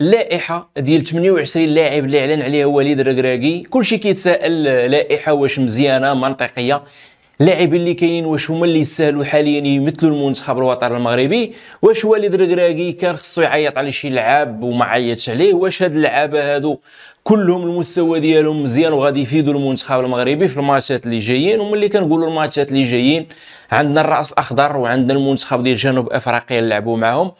لائحه ديال 28 لاعب اللي اعلن عليها وليد الركراكي كلشي كيتساءل لائحه واش مزيانه منطقيه اللاعبين اللي كاينين واش هما اللي يستاهلوا حاليا يمثلوا المنتخب الوطني المغربي واش وليد الركراكي كان خصو يعيط على شي لعاب وما عيطش عليه واش هاد اللعابه هادو كلهم المستوى ديالهم مزيان وغادي يفيدوا المنتخب المغربي في الماتشات اللي جايين وملي كنقولوا الماتشات اللي جايين عندنا الراس الاخضر وعندنا المنتخب ديال جنوب افريقيا اللي لعبوا معاهم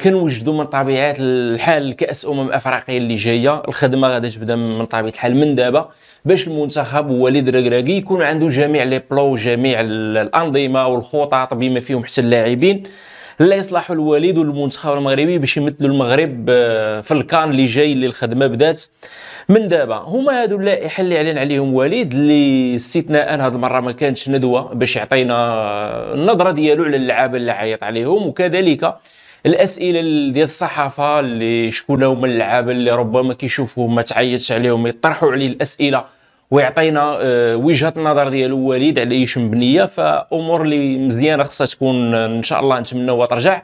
كنوجدوا من طبيعه الحال كاس امم افريقيا اللي جايه الخدمه غادا تبدا من طبيعه الحال من دابا باش المنتخب ووليد ركراكي يكون عنده جميع لي بلو جميع الانظمه والخطط بما فيهم حتى اللاعبين لا يصلح الوليد والمنتخب المغربي باش يمثلوا المغرب آه، في الكان اللي جاي اللي الخدمه بدات من دابا هما هادو اللائحه اللي اعلن عليهم وليد اللي استثناء هاد المره ما كانتش ندوه باش يعطينا آه، النظره ديالو على اللعابه اللي عيط عليهم وكذلك الاسئله ديال الصحافه اللي شكون هما اللعاب اللي ربما كيشوفوهم ما تعيطش عليهم يطرحوا عليه الاسئله ويعطينا آه، وجهه النظر ديالو وليد ايش مبنيه فامور اللي مزيانه خصها تكون آه، ان شاء الله نتمناوها ترجع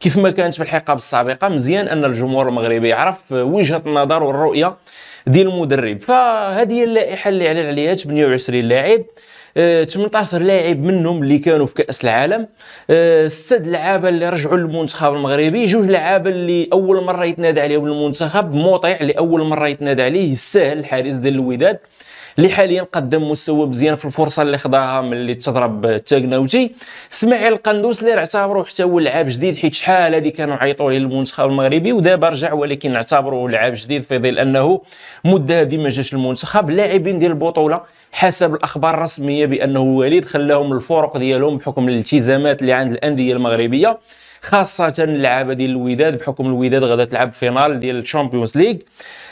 كيف ما كانت في الحقاب السابقه مزيان ان الجمهور المغربي يعرف آه، وجهه النظر والرؤيه ديال المدرب فهذه هي اللائحه اللي اعلن عليها 28 لاعب 18 لاعب منهم اللي كانوا في كاس العالم ست لعابه اللي رجعوا للمنتخب المغربي جوج لعابه اللي اول مره يتنادى عليهم المنتخب مطيع اللي اول مره يتنادى عليه السهل الحارس ديال الوداد اللي حاليا قدم مستوى مزيان في الفرصه اللي خداها ملي تضرب تاغناوتي اسماعيل القندوس اللي اعتبروه حتى هو لعاب جديد حيت شحال هذه كانوا عليه للمنتخب المغربي ودابا رجع ولكن اعتبروه لعاب جديد في ظل انه مده هذه ما جاش المنتخب لاعبين ديال البطوله حسب الاخبار الرسميه بانه وليد خلاهم الفرق ديالهم بحكم الالتزامات اللي عند الانديه المغربيه خاصه اللعابه ديال الوداد بحكم الوداد غادا تلعب فينال ديال الشامبيونز ليغ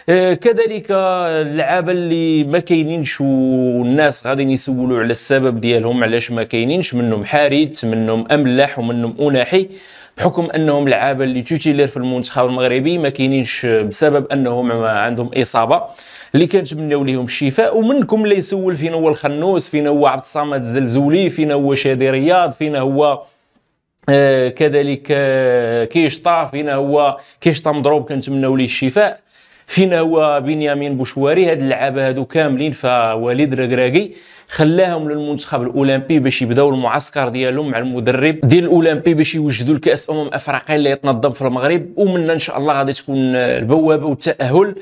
آه، كذلك اللعابه اللي ما كاينينش والناس غاديين يسولوا على السبب ديالهم علاش ما كاينينش منهم حارث منهم املاح ومنهم اناحي بحكم انهم لعابه اللي توتيلير في المنتخب المغربي ما كاينينش بسبب انهم عندهم اصابه اللي كنتمناو ليهم الشفاء ومنكم اللي يسول فينا هو الخنوس فينا هو عبد الصمد الزلزولي فينا هو شادي رياض فينا هو آه كذلك آه كيشطا فينا هو كيشطا مضروب كنتمناو ليه الشفاء فينا هو بنيامين بوشواري هاد اللعابه هادو كاملين فوليد ركراكي خلاهم للمنتخب الاولمبي باش يبداو المعسكر ديالهم مع المدرب ديال الاولمبي باش يوجدوا الكاس امم افريقيا اللي يتنظم في المغرب ومنا ان شاء الله غادي تكون آه، البوابه والتاهل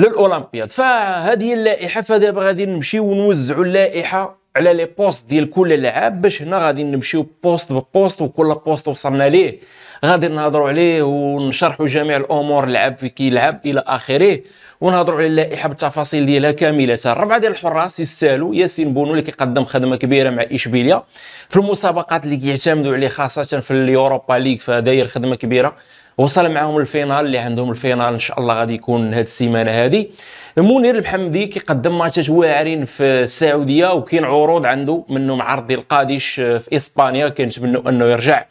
للاولمبياد فهذه اللائحه فدابا غادي نمشيو ونوزعوا اللائحه على لي بوست ديال كل لاعب باش هنا غادي نمشيو بوست ببوست وكل بوست وصلنا ليه غادي نهضروا عليه ونشرحوا جميع الامور اللاعب كيلعب الى اخره ونهضروا على اللائحه بالتفاصيل ديالها كامله الربعه ديال الحراس يستاهلوا ياسين بونو اللي كيقدم خدمه كبيره مع اشبيليا في المسابقات اللي كيعتمدوا عليه خاصه في اليوروبا ليغ فداير خدمه كبيره وصل معاهم الفينال اللي عندهم الفينال ان شاء الله غادي يكون هذه السيمانه هذه منير المحمدي كيقدم ماتشات واعرين في السعوديه وكاين عروض عنده منهم عرض ديال القادش في اسبانيا كنتمنوا انه يرجع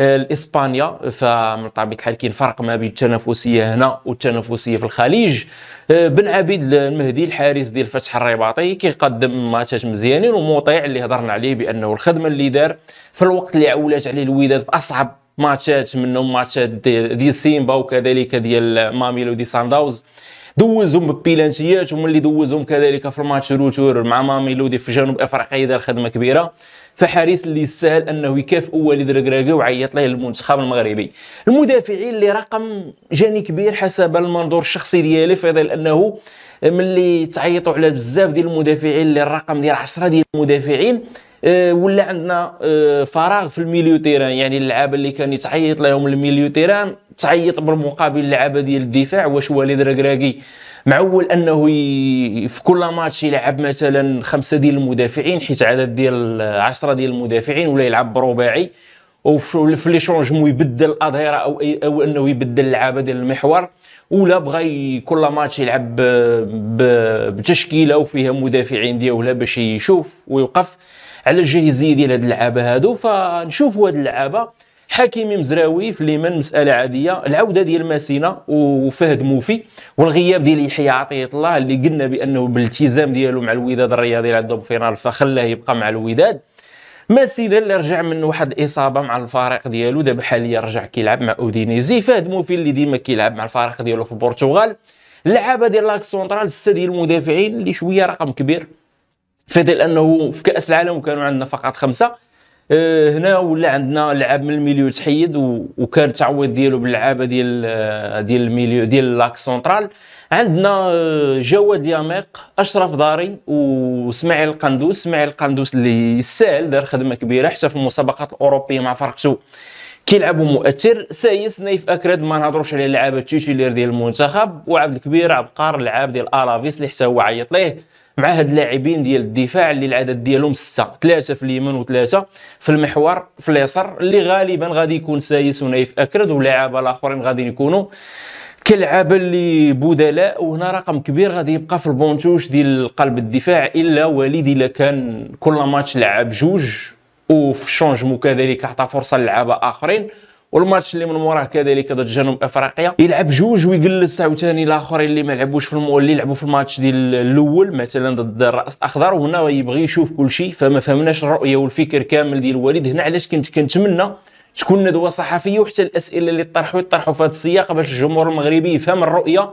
آه، لاسبانيا فمن طبيعه الحال كاين فرق ما بين التنافسيه هنا والتنافسيه في الخليج آه، بن عبيد المهدي الحارس ديال فتح الرباطي كيقدم ماتشات مزيانين ومطيع اللي هضرنا عليه بانه الخدمه اللي دار في الوقت اللي عولات عليه الوداد في اصعب ماتشات منهم ماتشات ديال دي سيمبا وكذلك ديال ماميلو دي سانداوز دوزهم ببيلانتيات ومن اللي دوزهم كذلك في الماتش روتور مع ماميلودي في جنوب افريقيا دار خدمه كبيره فحارس اللي يستاهل انه يكافئ وليد ركراكي وعيط له المنتخب المغربي المدافعين اللي رقم جاني كبير حسب المنظور الشخصي ديالي في ظل انه ملي تعيطوا على بزاف ديال المدافعين اللي الرقم ديال 10 ديال المدافعين آه، ولا عندنا آه، فراغ في الميليو تيران يعني اللعابه اللي كان يتعيط لهم الميليو تيران تعيط بالمقابل اللعابه ديال الدفاع واش وليد ركراكي معول انه في كل ماتش يلعب مثلا خمسه ديال المدافعين حيت عدد ديال 10 ديال المدافعين ولا يلعب برباعي وفي لي شونجمون يبدل الاظهره او او انه يبدل اللعابه ديال المحور ولا بغى كل ماتش يلعب بتشكيله وفيها مدافعين ديالها باش يشوف ويوقف على الجاهزيه ديال هاد اللعابه هادو فنشوفوا هاد اللعابه حكيمي مزراوي في اليمن مساله عاديه العوده ديال ماسينا وفهد موفي والغياب ديال يحيى عطيه الله اللي قلنا بانه بالالتزام ديالو مع الوداد الرياضي اللي عندهم فينال فخلاه يبقى مع الوداد ماسينا اللي رجع من واحد الاصابه مع الفريق ديالو دابا حاليا رجع كيلعب مع اودينيزي فهد موفي اللي ديما كيلعب مع الفريق ديالو في البرتغال اللعابه ديال لاكس سونترال ديال المدافعين اللي شويه رقم كبير فضل انه في كاس العالم كانوا عندنا فقط خمسه آه، هنا ولا عندنا لعاب من الميليو تحيد وكان التعويض ديالو باللعابه ديال آه، ديال الميليو ديال لاك سونترال عندنا آه، جواد ياميق اشرف داري واسماعيل القندوس اسماعيل القندوس اللي يسال دار خدمه كبيره حتى في المسابقات الاوروبيه مع فرقته كيلعبوا مؤثر سايس نايف اكراد ما نهضروش عليه اللعابه التيتولير ديال المنتخب وعبد الكبير عبقار اللعاب ديال الافيس اللي حتى هو عيط ليه مع هاد اللاعبين ديال الدفاع اللي العدد ديالهم سته ثلاثه في اليمين وثلاثه في المحور في اليسار اللي غالبا غادي يكون سايس ونايف اكرد ولاعابه الاخرين غادي يكونوا كلعابه اللي بدلاء وهنا رقم كبير غادي يبقى في البونتوش ديال قلب الدفاع الا وليد الا كان كل ماتش لعب جوج وفي الشونجمو كذلك عطى فرصه للعابه اخرين والماتش اللي من موراه كذلك ضد جنوب افريقيا يلعب جوج ويجلس عاوتاني الاخرين اللي ما لعبوش في المول اللي لعبوا في الماتش ديال الاول مثلا ضد الراس الاخضر وهنا يبغي يشوف كل شيء فما فهمناش الرؤيه والفكر كامل ديال الوالد هنا علاش كنت كنتمنى تكون ندوه صحفيه وحتى الاسئله اللي طرحوا يطرحوا في هذا السياق باش الجمهور المغربي يفهم الرؤيه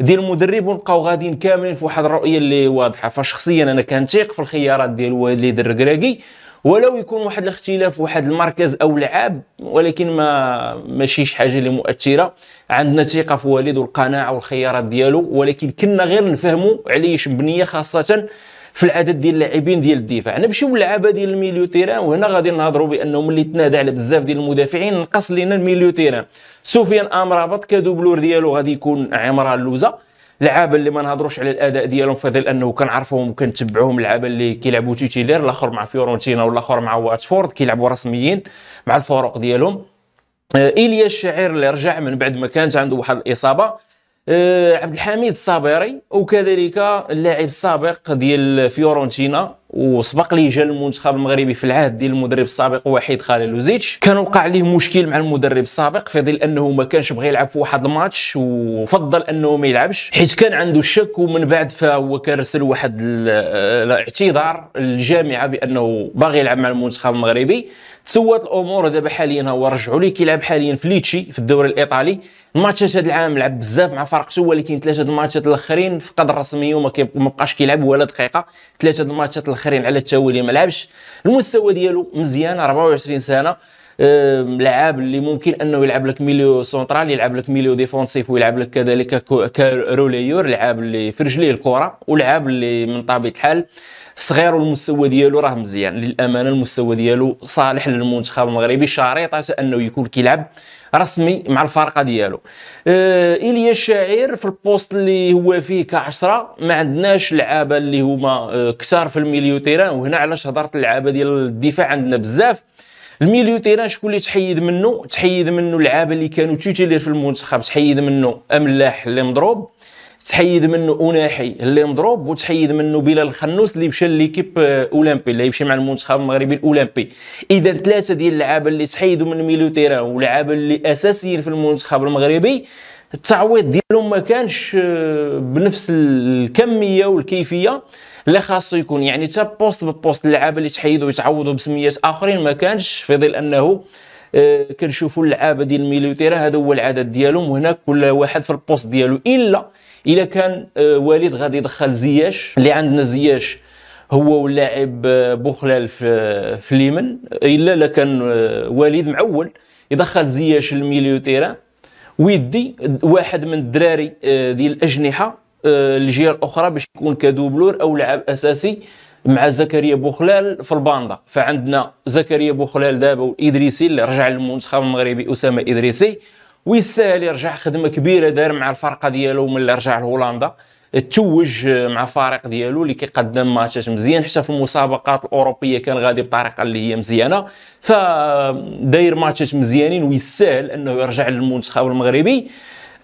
ديال المدرب ونبقاو غاديين كاملين في واحد الرؤيه اللي واضحه فشخصيا انا كنتيق في الخيارات ديال الوالد الركراكي ولو يكون واحد الاختلاف واحد المركز او لعاب ولكن ما ماشي شي حاجه اللي مؤثره عندنا ثقه في وليد والقناعه والخيارات ديالو ولكن كنا غير نفهموا علاش مبنيه خاصه في العدد ديال اللاعبين ديال الدفاع نمشيو للعابه ديال الميليو تيران وهنا غادي نهضروا بانه ملي تنادى على بزاف ديال المدافعين نقص لينا الميليو تيران سفيان امرابط كدوبلور ديالو غادي يكون عمران لوزه لعابه اللي ما نهضروش على الاداء ديالهم فضل انه كنعرفوهم وكنتبعوهم لعابه اللي كيلعبوا تيتيلير الاخر مع فيورنتينا والاخر مع واتفورد كيلعبوا رسميين مع الفرق ديالهم آه، ايليا الشعير اللي رجع من بعد ما كانت عنده واحد الاصابه آه، عبد الحميد الصابري وكذلك اللاعب السابق ديال فيورنتينا وسبق لي جا المنتخب المغربي في العهد ديال المدرب السابق وحيد لوزيتش كان وقع ليه مشكل مع المدرب السابق في ظل انه ما كانش بغى يلعب في واحد الماتش وفضل انه ما يلعبش حيت كان عنده الشك ومن بعد فهو كرسل واحد آه، الاعتذار للجامعه بانه باغي يلعب مع المنتخب المغربي تسوات الامور دابا حاليا هو رجعوا ليه كيلعب حاليا في ليتشي في الدوري الايطالي الماتشات هذا العام لعب بزاف مع فرقته ولكن ثلاثه الماتشات الاخرين فقد الرسميه وما بقاش كيلعب ولا دقيقه ثلاثه الماتشات الاخرين على التوالي ما لعبش المستوى ديالو مزيان 24 سنه لعاب اللي ممكن انه يلعب لك ميليو سونترال يلعب لك ميليو ديفونسيف ويلعب لك كذلك كروليور لعاب اللي في رجليه الكره ولعاب اللي من طبيعه الحال صغير والمستوى ديالو راه مزيان للامانه المستوى ديالو صالح للمنتخب المغربي شريطه انه يكون كيلعب رسمي مع الفرقه ديالو آه ايليا الشاعر في البوست اللي هو فيه كعشرة ما عندناش لعابه اللي هما آه، كثار في الميليو تيران وهنا علاش هضرت اللعابه ديال الدفاع عندنا بزاف الميليو تيران شكون اللي تحيد منه تحيد منه اللعابه اللي كانوا تيتيلير في المنتخب تحيد منه املاح اللي مضروب تحيد منه اوناحي اللي مضروب وتحيد منه بلال الخنوس اللي مشى ليكيب آه، اولمبي اللي يمشي مع المنتخب المغربي الاولمبي اذا ثلاثه ديال اللعابه اللي تحيدوا من ميلو تيران واللعابه اللي اساسيين في المنتخب المغربي التعويض ديالهم ما كانش آه، بنفس الكميه والكيفيه اللي خاصو يكون يعني حتى بوست ببوست اللعابه اللي تحيدوا يتعوضوا بسميات اخرين ما كانش في ظل انه آه، كنشوفوا اللعابه ديال الميليوتيرا هذا هو العدد ديالهم وهنا كل واحد في البوست ديالو الا الا كان آه، وليد غادي يدخل زياش اللي عندنا زياش هو واللاعب آه، بوخلال في في اليمن الا لكان كان وليد معول يدخل زياش الميليوتيرا ويدي واحد من الدراري ديال الاجنحه الجهه الاخرى باش يكون كدوبلور او لاعب اساسي مع زكريا بوخلال في الباندا فعندنا زكريا بوخلال دابا والادريسي اللي رجع للمنتخب المغربي اسامه ادريسي ويستاهل يرجع خدمه كبيره دار مع الفرقه ديالو ملي رجع لهولندا توج مع الفريق ديالو اللي كيقدم ماتشات مزيان حتى في المسابقات الاوروبيه كان غادي بطريقه اللي هي مزيانه فداير ماتشات مزيانين ويستاهل انه يرجع للمنتخب المغربي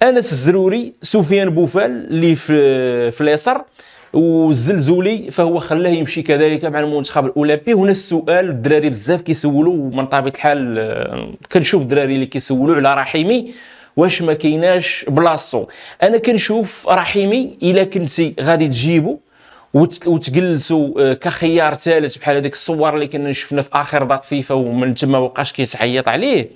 انس الزروري سفيان بوفال اللي في في اليسر والزلزولي فهو خلاه يمشي كذلك مع المنتخب الاولمبي هنا السؤال الدراري بزاف كيسولوا ومن طبيعه الحال آه، كنشوف الدراري اللي كيسولوا على رحيمي واش ما كايناش بلاصتو انا كنشوف رحيمي الا كنتي غادي تجيبو وتجلسوا آه، كخيار ثالث بحال هذيك الصور اللي كنا شفنا في اخر ضغط فيفا ومن تما بقاش كيتعيط عليه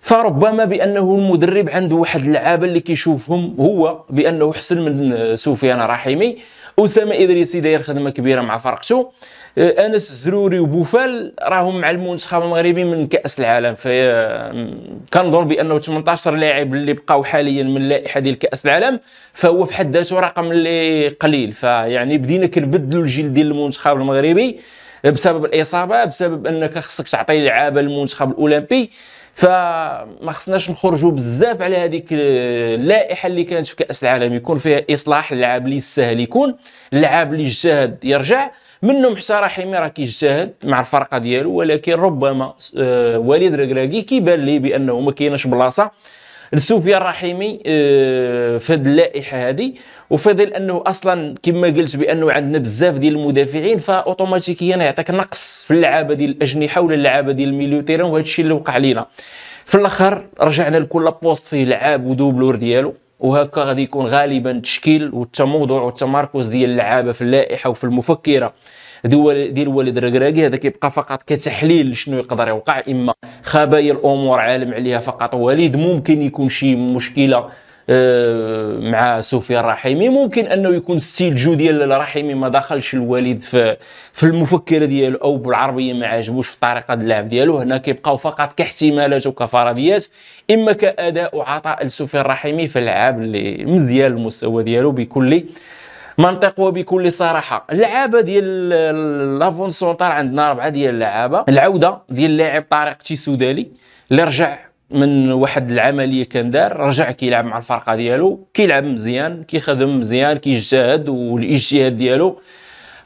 فربما بانه المدرب عنده واحد اللعابه اللي كيشوفهم هو بانه احسن من آه، سفيان رحيمي اسامه ادريسي داير خدمه كبيره مع فرقته آه، انس الزروري وبوفال راهم مع المنتخب المغربي من كاس العالم في آه، كنظن بانه 18 لاعب اللي بقاو حاليا من لائحه ديال كاس العالم فهو في حد ذاته رقم اللي قليل فيعني بدينا كنبدلوا الجيل ديال المنتخب المغربي بسبب الاصابه بسبب انك خصك تعطي لعابه المنتخب الاولمبي فما خصناش نخرجوا بزاف على هذيك اللائحه اللي كانت في كاس العالم يكون فيها اصلاح اللعاب اللي سهل يكون اللعاب اللي جاهد يرجع منهم حتى رحيمي راه كيجتهد مع الفرقه ديالو ولكن ربما آه، وليد ركراكي كيبان ليه بانه ما كايناش بلاصه لسوفيا الرحيمي آه، في هذه اللائحه هذه وفضل انه اصلا كما قلت بانه عندنا بزاف ديال المدافعين فاوتوماتيكيا يعطيك نقص في اللعابه ديال الاجنحه ولا اللعابه ديال الميليو تيران وهذا الشيء اللي وقع لينا في الاخر رجعنا لكل بوست فيه لعاب ودوبلور ديالو وهكا غادي يكون غالبا التشكيل والتموضع والتمركز ديال اللعابه في اللائحه وفي المفكره ديال والد الركراكي هذا كيبقى فقط كتحليل شنو يقدر يوقع اما خبايا الامور عالم عليها فقط والد ممكن يكون شي مشكله آه، مع سفيان الرحيمي ممكن انه يكون ستيل جو ديال الرحيمي ما دخلش الوالد في في المفكره ديالو او بالعربيه ما عجبوش في طريقه اللعب ديالو هنا كيبقاو فقط كاحتمالات وكفرضيات اما كاداء وعطاء لسفيان الرحيمي في اللعب اللي مزيان المستوى ديالو بكل منطق وبكل صراحه اللعابه ديال لافون سونتار عندنا اربعه ديال اللعابه العوده ديال اللاعب طارق تيسودالي اللي رجع من واحد العمليه كان دار رجع كيلعب مع الفرقه ديالو كيلعب مزيان كيخدم مزيان كيجتهد والاجتهاد ديالو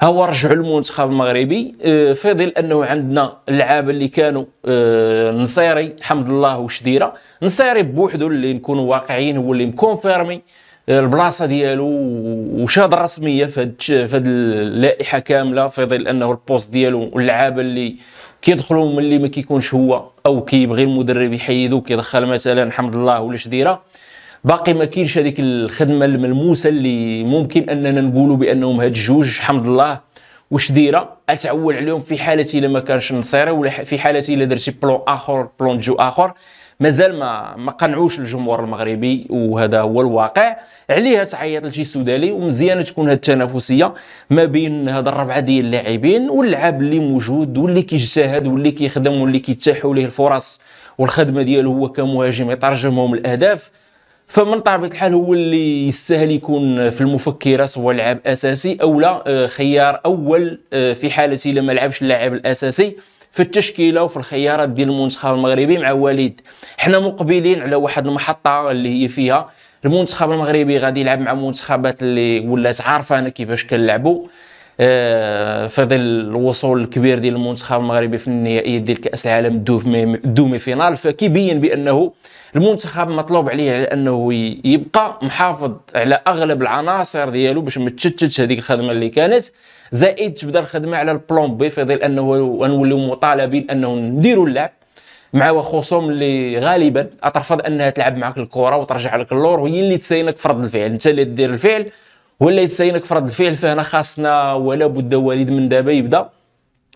هو رجعوا المنتخب المغربي آه، في ظل انه عندنا اللعابه اللي كانوا آه، نصيري حمد الله وشديره نصيري بوحدو اللي نكونوا واقعيين هو اللي مكونفيرمي البلاصه ديالو وشاد الرسميه في هاد اللائحه كامله في ظل انه البوست ديالو واللعابه اللي كيدخلوا من اللي ما كيكونش هو او كيبغي المدرب يحيدو كيدخل مثلا حمد الله ولا شديره باقي ما كاينش هذيك الخدمه الملموسه اللي ممكن اننا نقولوا بانهم هاد الجوج حمد الله وشديره اتعول عليهم في حاله الا ما كانش نصيري ولا في حاله الا درتي بلون اخر بلون جو اخر مازال ما ما قنعوش الجمهور المغربي وهذا هو الواقع عليها تعيط لشي سودالي ومزيانه تكون هذه التنافسيه ما بين هذا الربعه ديال اللاعبين واللعاب اللي موجود واللي كيجتهد واللي كيخدم واللي كيتاحوا ليه الفرص والخدمه ديالو هو كمهاجم يترجمهم الاهداف فمن طبيعه الحال هو اللي يستاهل يكون في المفكره سواء لاعب اساسي او لا آه، خيار اول آه، في حاله الا ما لعبش اللاعب الاساسي في التشكيله وفي الخيارات ديال المنتخب المغربي مع وليد حنا مقبلين على واحد المحطه اللي هي فيها المنتخب المغربي غادي يلعب مع منتخبات اللي ولات عارفانا كيفاش كنلعبوا آه في ظل الوصول الكبير ديال المنتخب المغربي في النهائيات ديال كاس العالم الدومي فينال فكيبين بانه المنتخب مطلوب عليه على انه يبقى محافظ على اغلب العناصر ديالو باش ما تشتتش هذيك الخدمه اللي كانت زائد تبدا الخدمه على البلون بي في ظل انه غنوليو مطالبين انه نديروا اللعب مع خصوم اللي غالبا اترفض انها تلعب معك الكره وترجع لك اللور وهي اللي تساينك في رد الفعل انت اللي دير الفعل ولا يتساينك في رد الفعل فهنا خاصنا ولا بد وليد من دابا يبدا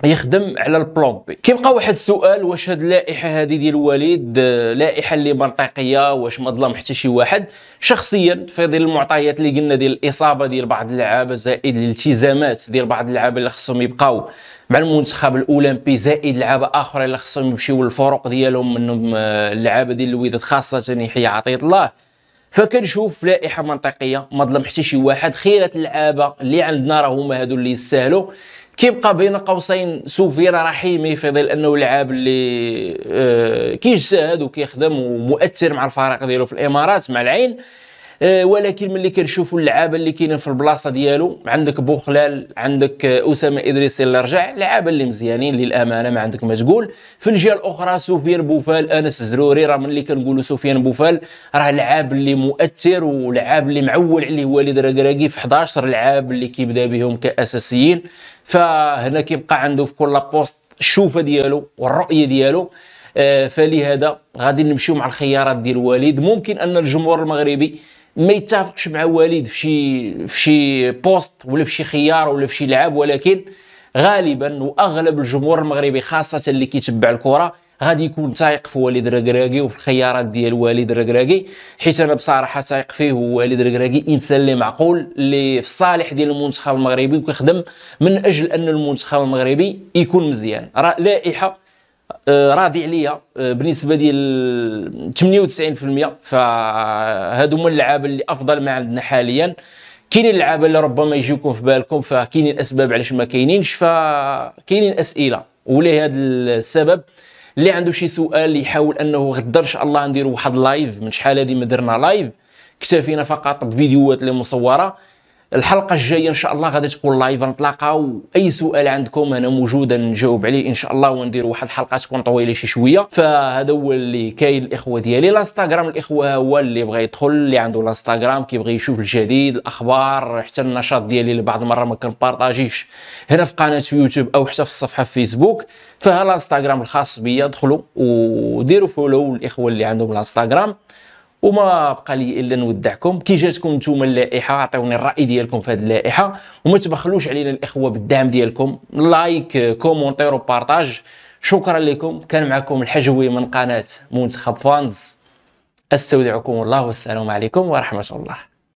يخدم على البلان بي كيبقى واحد السؤال واش هاد اللائحه هذه ديال الوليد آه، لائحه اللي منطقيه واش ما ظلم حتى شي واحد شخصيا في ظل المعطيات اللي قلنا ديال الاصابه ديال بعض اللعابه زائد الالتزامات ديال بعض اللعابه اللي خصهم يبقاو مع المنتخب الاولمبي زائد لعابه اخرين اللي خصهم يمشيو للفرق ديالهم منهم آه، اللعابه ديال الوداد خاصه يحيى عطيه الله فكنشوف لائحه منطقيه ما ظلم حتى شي واحد خيره اللعابه اللي عندنا راه هما هادو اللي يستاهلوا كيبقى بين قوسين سوفيرا رحيمي في ظل انه لاعب اللي آه، كيجتهد وكيخدم ومؤثر مع الفريق ديالو في الامارات مع العين آه، ولكن ملي كنشوفوا اللعابه اللي كاينين في البلاصه ديالو عندك بوخلال عندك آه، اسامه ادريسي اللي رجع لعابه اللي مزيانين للامانه ما عندك ما تقول في الجهه الاخرى سفيان بوفال انس الزروري راه ملي كنقولوا سفيان بوفال راه لعاب اللي مؤثر ولعاب اللي معول عليه والد ركراكي في 11 لعاب اللي كيبدا بهم كاساسيين فهنا كيبقى عنده في كل بوست الشوفه ديالو والرؤيه ديالو آه، فلهذا غادي نمشيو مع الخيارات ديال وليد ممكن ان الجمهور المغربي ما يتفقش مع والد في شي في شي بوست ولا في شي خيار ولا في شي لعب ولكن غالبا واغلب الجمهور المغربي خاصه اللي كيتبع الكره غادي يكون تايق في والد ركراكي وفي الخيارات ديال والد ركراكي حيت انا بصراحه تايق فيه هو والد ركراكي انسان اللي معقول اللي في الصالح ديال المنتخب المغربي وكيخدم من اجل ان المنتخب المغربي يكون مزيان راه لائحه آه، راضي عليا آه، بالنسبه ديال 98% فهادو هما اللعاب اللي افضل ما عندنا حاليا كاينين اللعاب اللي ربما يجيوكم في بالكم فكاينين اسباب علاش ما كاينينش فكاينين اسئله ولهذا السبب اللي عنده شي سؤال يحاول انه غدا ان شاء الله نديروا واحد لايف من شحال هذه ما درنا لايف اكتفينا فقط بفيديوهات اللي مصوره الحلقه الجايه ان شاء الله غادي تكون لايف نتلاقاو اي سؤال عندكم انا موجود نجاوب عليه ان شاء الله وندير واحد الحلقه تكون طويله شي شويه فهذا هو اللي كاين الاخوه ديالي الانستغرام الاخوه هو اللي بغى يدخل اللي عنده الانستغرام كيبغي يشوف الجديد الاخبار حتى النشاط ديالي اللي بعض المره ما كنبارطاجيش هنا في قناه يوتيوب او حتى في الصفحه في فيسبوك فهذا الانستغرام الخاص بيا دخلوا وديروا فولو الاخوه اللي عندهم الانستغرام وما بقى لي الا نودعكم كي جاتكم نتوما اللائحه عطيوني الراي ديالكم في هذه اللائحه وما تبخلوش علينا الاخوه بالدعم ديالكم لايك كومونتير وبارطاج شكرا لكم كان معكم الحجوي من قناه منتخب فانز استودعكم الله والسلام عليكم ورحمه الله